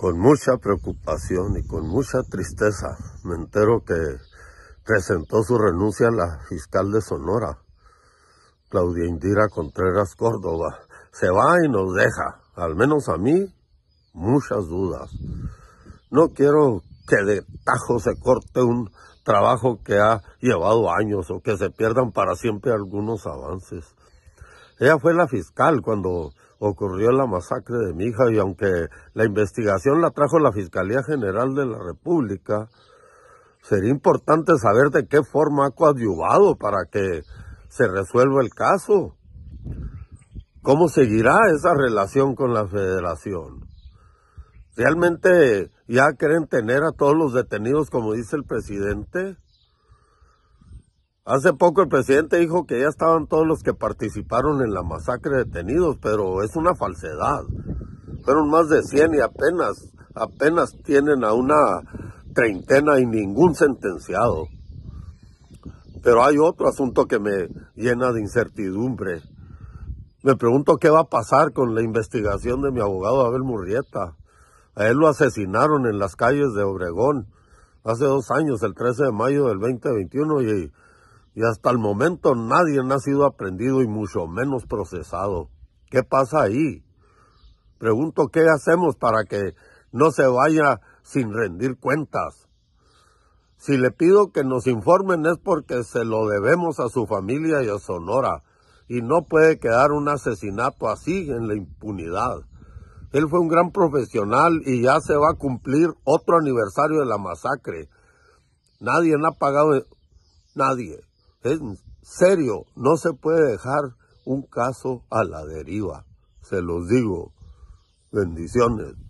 Con mucha preocupación y con mucha tristeza me entero que presentó su renuncia a la fiscal de Sonora, Claudia Indira Contreras Córdoba. Se va y nos deja, al menos a mí, muchas dudas. No quiero que de tajo se corte un trabajo que ha llevado años o que se pierdan para siempre algunos avances. Ella fue la fiscal cuando ocurrió la masacre de mi hija y aunque la investigación la trajo la Fiscalía General de la República, sería importante saber de qué forma ha coadyuvado para que se resuelva el caso. ¿Cómo seguirá esa relación con la federación? ¿Realmente ya quieren tener a todos los detenidos como dice el presidente? Hace poco el presidente dijo que ya estaban todos los que participaron en la masacre detenidos, pero es una falsedad. Fueron más de 100 y apenas, apenas tienen a una treintena y ningún sentenciado. Pero hay otro asunto que me llena de incertidumbre. Me pregunto qué va a pasar con la investigación de mi abogado Abel Murrieta. A él lo asesinaron en las calles de Obregón hace dos años, el 13 de mayo del 2021, y y hasta el momento nadie ha sido aprendido y mucho menos procesado. ¿Qué pasa ahí? Pregunto qué hacemos para que no se vaya sin rendir cuentas. Si le pido que nos informen es porque se lo debemos a su familia y a Sonora, y no puede quedar un asesinato así en la impunidad. Él fue un gran profesional y ya se va a cumplir otro aniversario de la masacre. Nadie ha pagado, nadie. Es serio, no se puede dejar un caso a la deriva. Se los digo. Bendiciones.